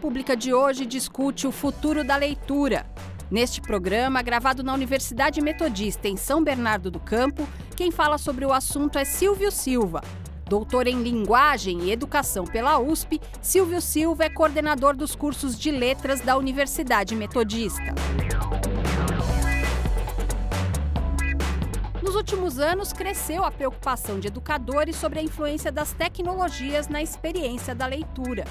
Pública de hoje discute o futuro da leitura. Neste programa, gravado na Universidade Metodista em São Bernardo do Campo, quem fala sobre o assunto é Silvio Silva. Doutor em Linguagem e Educação pela USP, Silvio Silva é coordenador dos cursos de letras da Universidade Metodista. últimos anos, cresceu a preocupação de educadores sobre a influência das tecnologias na experiência da leitura.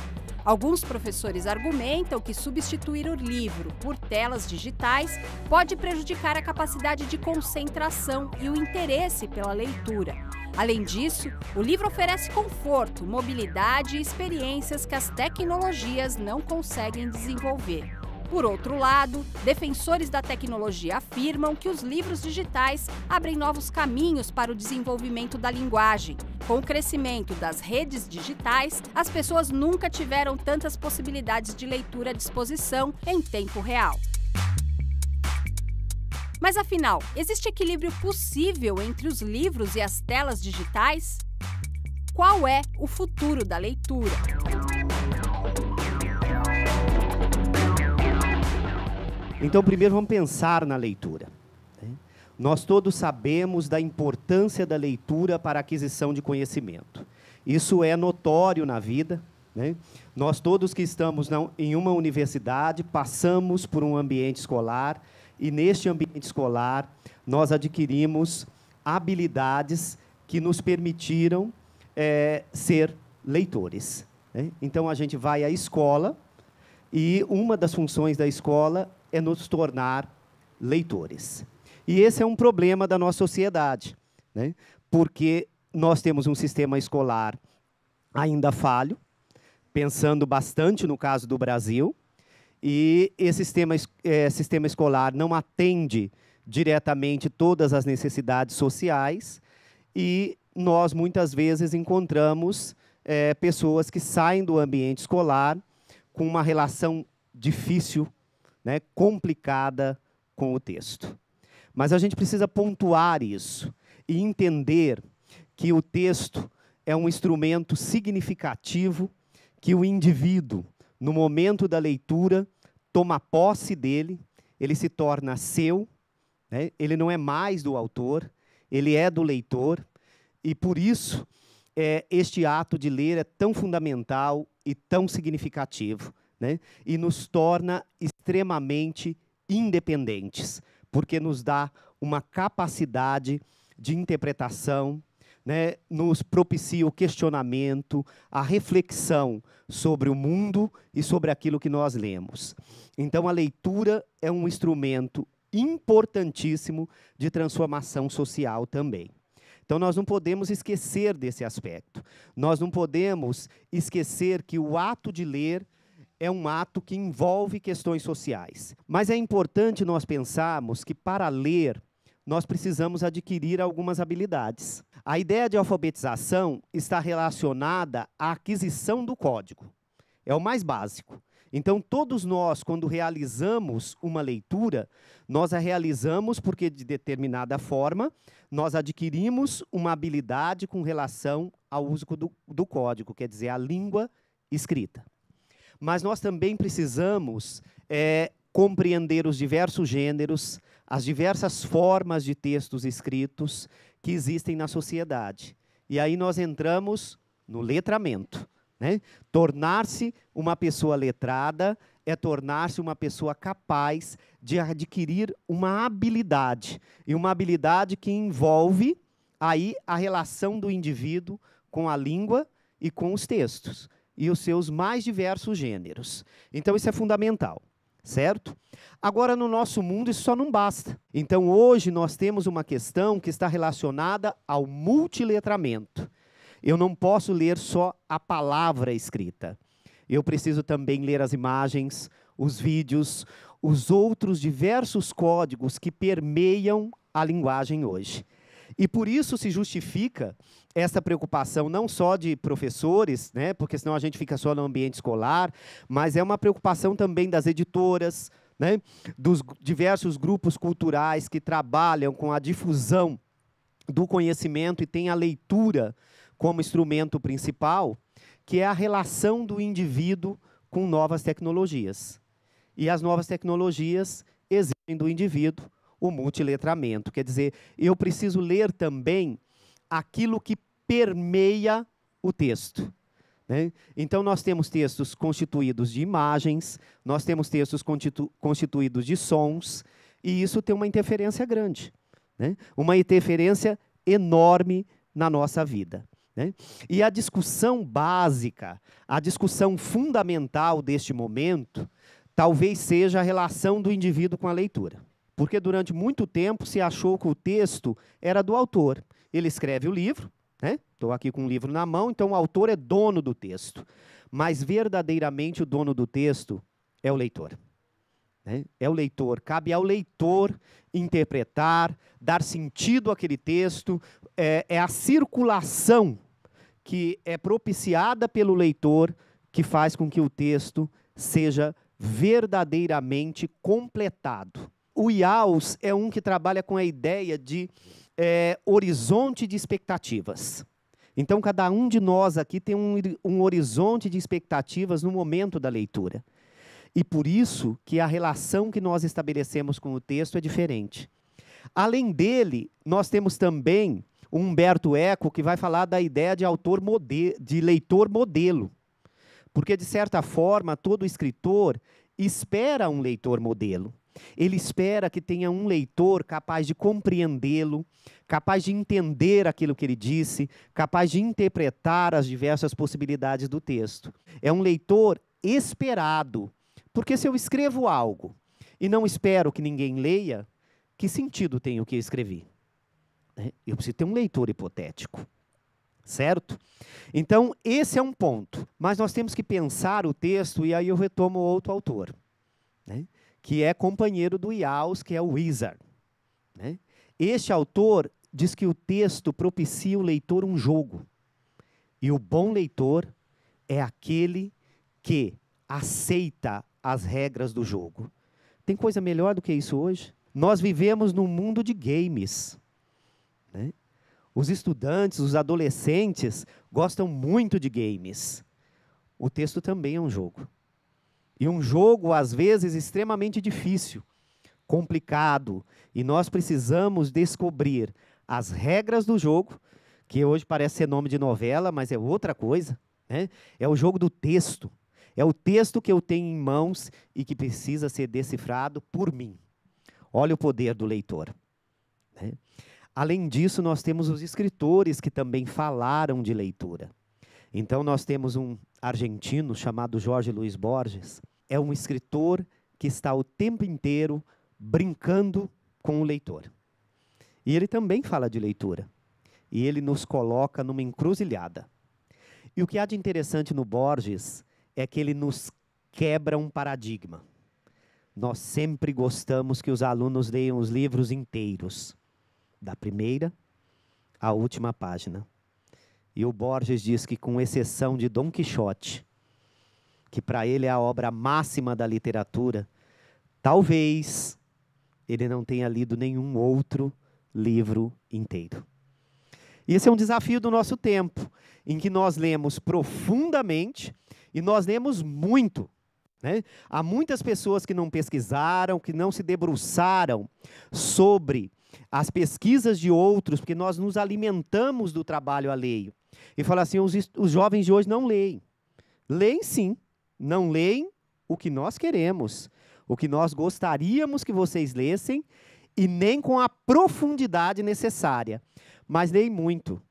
Alguns professores argumentam que substituir o livro por telas digitais pode prejudicar a capacidade de concentração e o interesse pela leitura. Além disso, o livro oferece conforto, mobilidade e experiências que as tecnologias não conseguem desenvolver. Por outro lado, defensores da tecnologia afirmam que os livros digitais abrem novos caminhos para o desenvolvimento da linguagem. Com o crescimento das redes digitais, as pessoas nunca tiveram tantas possibilidades de leitura à disposição em tempo real. Mas afinal, existe equilíbrio possível entre os livros e as telas digitais? Qual é o futuro da leitura? Então, primeiro vamos pensar na leitura. Né? Nós todos sabemos da importância da leitura para a aquisição de conhecimento. Isso é notório na vida. Né? Nós todos que estamos em uma universidade passamos por um ambiente escolar e, neste ambiente escolar, nós adquirimos habilidades que nos permitiram é, ser leitores. Né? Então, a gente vai à escola e uma das funções da escola é nos tornar leitores. E esse é um problema da nossa sociedade, né? porque nós temos um sistema escolar ainda falho, pensando bastante no caso do Brasil, e esse sistema, é, sistema escolar não atende diretamente todas as necessidades sociais, e nós muitas vezes encontramos é, pessoas que saem do ambiente escolar com uma relação difícil né, complicada com o texto. Mas a gente precisa pontuar isso e entender que o texto é um instrumento significativo que o indivíduo, no momento da leitura, toma posse dele, ele se torna seu, né? ele não é mais do autor, ele é do leitor, e por isso é, este ato de ler é tão fundamental e tão significativo, né? e nos torna extremamente independentes, porque nos dá uma capacidade de interpretação, né, nos propicia o questionamento, a reflexão sobre o mundo e sobre aquilo que nós lemos. Então, a leitura é um instrumento importantíssimo de transformação social também. Então, nós não podemos esquecer desse aspecto. Nós não podemos esquecer que o ato de ler é um ato que envolve questões sociais. Mas é importante nós pensarmos que, para ler, nós precisamos adquirir algumas habilidades. A ideia de alfabetização está relacionada à aquisição do código. É o mais básico. Então, todos nós, quando realizamos uma leitura, nós a realizamos porque, de determinada forma, nós adquirimos uma habilidade com relação ao uso do, do código, quer dizer, a língua escrita mas nós também precisamos é, compreender os diversos gêneros, as diversas formas de textos escritos que existem na sociedade. E aí nós entramos no letramento. Né? Tornar-se uma pessoa letrada é tornar-se uma pessoa capaz de adquirir uma habilidade, e uma habilidade que envolve aí a relação do indivíduo com a língua e com os textos e os seus mais diversos gêneros. Então, isso é fundamental certo? Agora, no nosso mundo, isso só não basta. Então, hoje, nós temos uma questão que está relacionada ao multiletramento. Eu não posso ler só a palavra escrita. Eu preciso também ler as imagens, os vídeos, os outros diversos códigos que permeiam a linguagem hoje. E por isso se justifica essa preocupação não só de professores, né, porque senão a gente fica só no ambiente escolar, mas é uma preocupação também das editoras, né, dos diversos grupos culturais que trabalham com a difusão do conhecimento e tem a leitura como instrumento principal, que é a relação do indivíduo com novas tecnologias. E as novas tecnologias exigem do indivíduo o multiletramento. Quer dizer, eu preciso ler também aquilo que permeia o texto. Né? Então, nós temos textos constituídos de imagens, nós temos textos constitu constituídos de sons, e isso tem uma interferência grande, né? uma interferência enorme na nossa vida. Né? E a discussão básica, a discussão fundamental deste momento, talvez seja a relação do indivíduo com a leitura porque durante muito tempo se achou que o texto era do autor. Ele escreve o livro, estou né? aqui com um livro na mão, então o autor é dono do texto. Mas verdadeiramente o dono do texto é o leitor. Né? É o leitor. Cabe ao leitor interpretar, dar sentido àquele texto. É, é a circulação que é propiciada pelo leitor que faz com que o texto seja verdadeiramente completado. O IAUS é um que trabalha com a ideia de é, horizonte de expectativas. Então, cada um de nós aqui tem um, um horizonte de expectativas no momento da leitura. E por isso que a relação que nós estabelecemos com o texto é diferente. Além dele, nós temos também o Humberto Eco, que vai falar da ideia de autor modelo, de leitor modelo. Porque, de certa forma, todo escritor espera um leitor modelo. Ele espera que tenha um leitor capaz de compreendê-lo, capaz de entender aquilo que ele disse, capaz de interpretar as diversas possibilidades do texto. É um leitor esperado, porque se eu escrevo algo e não espero que ninguém leia, que sentido tem o que eu escrevi? É, eu preciso ter um leitor hipotético. Certo? Então, esse é um ponto. Mas nós temos que pensar o texto, e aí eu retomo outro autor que é companheiro do Iaus, que é o Wizard. Né? Este autor diz que o texto propicia o leitor um jogo. E o bom leitor é aquele que aceita as regras do jogo. Tem coisa melhor do que isso hoje? Nós vivemos num mundo de games. Né? Os estudantes, os adolescentes gostam muito de games. O texto também é um jogo. E um jogo, às vezes, extremamente difícil, complicado. E nós precisamos descobrir as regras do jogo, que hoje parece ser nome de novela, mas é outra coisa. Né? É o jogo do texto. É o texto que eu tenho em mãos e que precisa ser decifrado por mim. Olha o poder do leitor. Né? Além disso, nós temos os escritores que também falaram de leitura. Então nós temos um argentino chamado Jorge Luiz Borges, é um escritor que está o tempo inteiro brincando com o leitor. E ele também fala de leitura. E ele nos coloca numa encruzilhada. E o que há de interessante no Borges é que ele nos quebra um paradigma. Nós sempre gostamos que os alunos leiam os livros inteiros, da primeira à última página. E o Borges diz que, com exceção de Dom Quixote, que para ele é a obra máxima da literatura, talvez ele não tenha lido nenhum outro livro inteiro. Esse é um desafio do nosso tempo, em que nós lemos profundamente e nós lemos muito. Né? Há muitas pessoas que não pesquisaram, que não se debruçaram sobre as pesquisas de outros, porque nós nos alimentamos do trabalho alheio. E fala assim: os, os jovens de hoje não leem. Leem sim, não leem o que nós queremos, o que nós gostaríamos que vocês lessem, e nem com a profundidade necessária. Mas leem muito,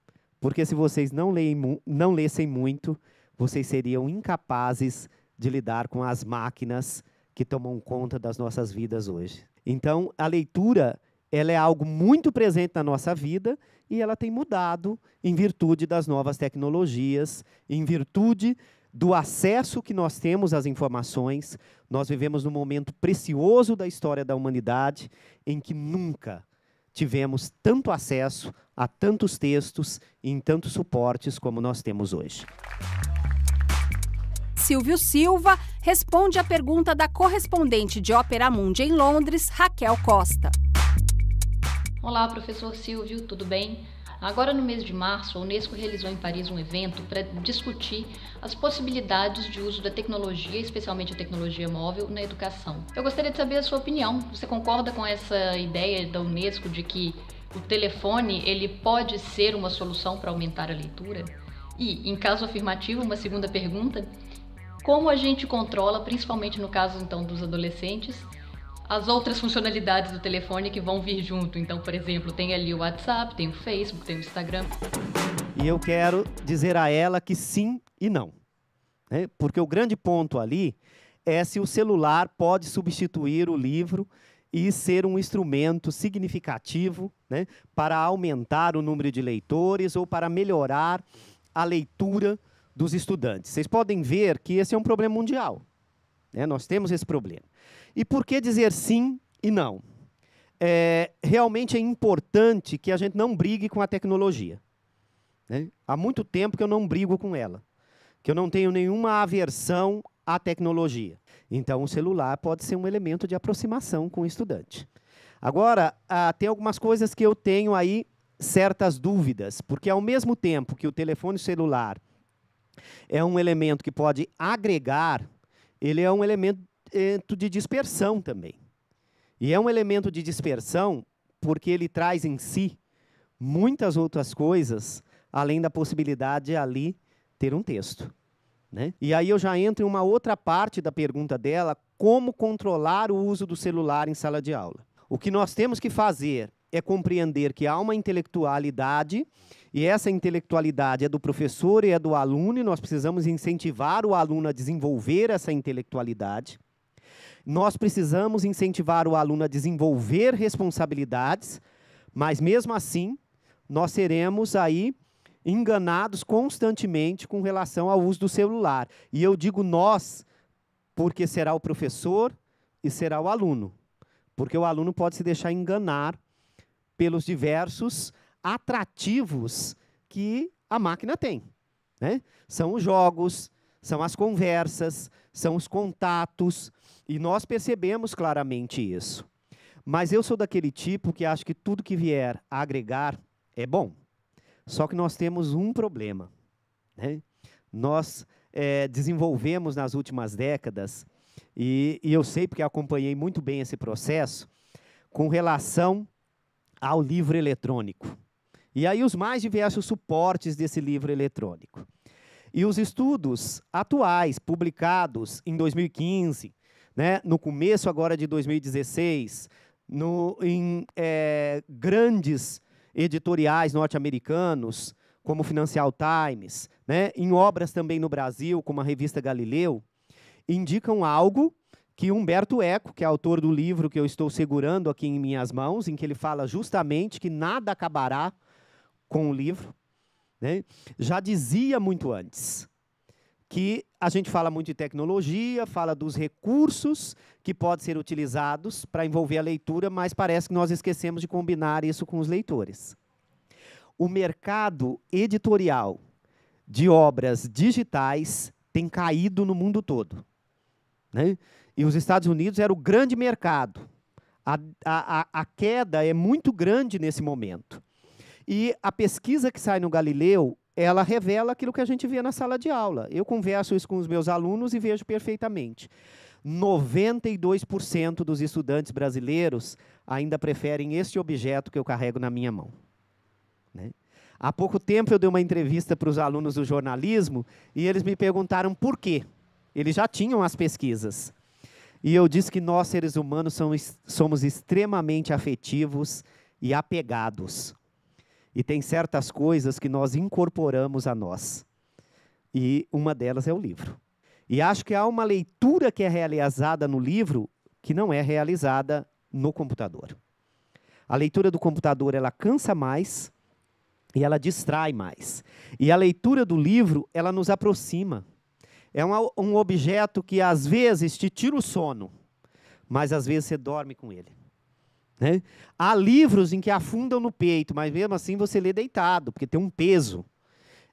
porque se vocês não, leem, não lessem muito, vocês seriam incapazes de lidar com as máquinas que tomam conta das nossas vidas hoje. Então, a leitura ela é algo muito presente na nossa vida e ela tem mudado em virtude das novas tecnologias, em virtude do acesso que nós temos às informações. Nós vivemos num momento precioso da história da humanidade em que nunca tivemos tanto acesso a tantos textos e em tantos suportes como nós temos hoje. Silvio Silva responde à pergunta da correspondente de Ópera Mundi em Londres, Raquel Costa. Olá, professor Silvio, tudo bem? Agora no mês de março, a Unesco realizou em Paris um evento para discutir as possibilidades de uso da tecnologia, especialmente a tecnologia móvel, na educação. Eu gostaria de saber a sua opinião. Você concorda com essa ideia da Unesco de que o telefone ele pode ser uma solução para aumentar a leitura? E, em caso afirmativo, uma segunda pergunta: como a gente controla, principalmente no caso então dos adolescentes, as outras funcionalidades do telefone que vão vir junto. Então, por exemplo, tem ali o WhatsApp, tem o Facebook, tem o Instagram. E eu quero dizer a ela que sim e não. Né? Porque o grande ponto ali é se o celular pode substituir o livro e ser um instrumento significativo né, para aumentar o número de leitores ou para melhorar a leitura dos estudantes. Vocês podem ver que esse é um problema mundial. Né? Nós temos esse problema. E por que dizer sim e não? É, realmente é importante que a gente não brigue com a tecnologia. Né? Há muito tempo que eu não brigo com ela, que eu não tenho nenhuma aversão à tecnologia. Então, o celular pode ser um elemento de aproximação com o estudante. Agora, ah, tem algumas coisas que eu tenho aí certas dúvidas, porque ao mesmo tempo que o telefone celular é um elemento que pode agregar, ele é um elemento elemento de dispersão também. E é um elemento de dispersão porque ele traz em si muitas outras coisas, além da possibilidade ali ter um texto. Né? E aí eu já entro em uma outra parte da pergunta dela, como controlar o uso do celular em sala de aula. O que nós temos que fazer é compreender que há uma intelectualidade e essa intelectualidade é do professor e é do aluno, e nós precisamos incentivar o aluno a desenvolver essa intelectualidade. Nós precisamos incentivar o aluno a desenvolver responsabilidades, mas mesmo assim, nós seremos aí enganados constantemente com relação ao uso do celular. E eu digo nós, porque será o professor e será o aluno. Porque o aluno pode se deixar enganar pelos diversos atrativos que a máquina tem. Né? São os jogos, são as conversas, são os contatos, e nós percebemos claramente isso. Mas eu sou daquele tipo que acho que tudo que vier a agregar é bom. Só que nós temos um problema. Né? Nós é, desenvolvemos nas últimas décadas, e, e eu sei porque acompanhei muito bem esse processo, com relação ao livro eletrônico. E aí os mais diversos suportes desse livro eletrônico. E os estudos atuais, publicados em 2015, né? no começo agora de 2016, no, em é, grandes editoriais norte-americanos, como o Financial Times, né? em obras também no Brasil, como a revista Galileu, indicam algo que Humberto Eco, que é autor do livro que eu estou segurando aqui em minhas mãos, em que ele fala justamente que nada acabará com o livro, né? já dizia muito antes que a gente fala muito de tecnologia, fala dos recursos que podem ser utilizados para envolver a leitura, mas parece que nós esquecemos de combinar isso com os leitores. O mercado editorial de obras digitais tem caído no mundo todo. Né? E os Estados Unidos era o grande mercado. A, a, a queda é muito grande nesse momento. E a pesquisa que sai no Galileu ela revela aquilo que a gente vê na sala de aula. Eu converso isso com os meus alunos e vejo perfeitamente. 92% dos estudantes brasileiros ainda preferem este objeto que eu carrego na minha mão. Né? Há pouco tempo eu dei uma entrevista para os alunos do jornalismo e eles me perguntaram por quê. Eles já tinham as pesquisas. E eu disse que nós, seres humanos, somos, somos extremamente afetivos e apegados e tem certas coisas que nós incorporamos a nós. E uma delas é o livro. E acho que há uma leitura que é realizada no livro que não é realizada no computador. A leitura do computador ela cansa mais e ela distrai mais. E a leitura do livro ela nos aproxima. É uma, um objeto que às vezes te tira o sono, mas às vezes você dorme com ele. Né? Há livros em que afundam no peito, mas mesmo assim você lê deitado, porque tem um peso.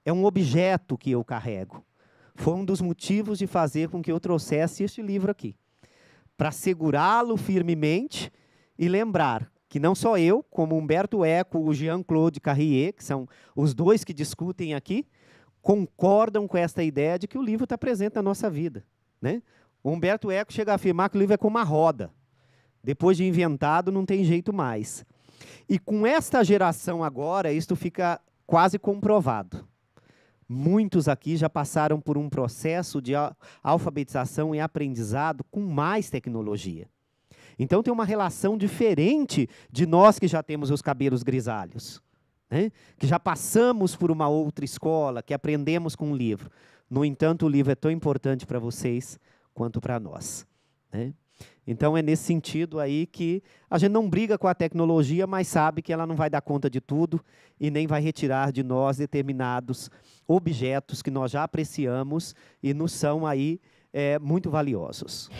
É um objeto que eu carrego. Foi um dos motivos de fazer com que eu trouxesse este livro aqui para segurá-lo firmemente e lembrar que não só eu, como Humberto Eco, o Jean-Claude Carrier, que são os dois que discutem aqui, concordam com esta ideia de que o livro está presente na nossa vida. Né? O Humberto Eco chega a afirmar que o livro é como uma roda. Depois de inventado, não tem jeito mais. E com esta geração agora, isto fica quase comprovado. Muitos aqui já passaram por um processo de alfabetização e aprendizado com mais tecnologia. Então tem uma relação diferente de nós que já temos os cabelos grisalhos, né? que já passamos por uma outra escola, que aprendemos com um livro. No entanto, o livro é tão importante para vocês quanto para nós. Né? Então é nesse sentido aí que a gente não briga com a tecnologia, mas sabe que ela não vai dar conta de tudo e nem vai retirar de nós determinados objetos que nós já apreciamos e nos são aí é, muito valiosos.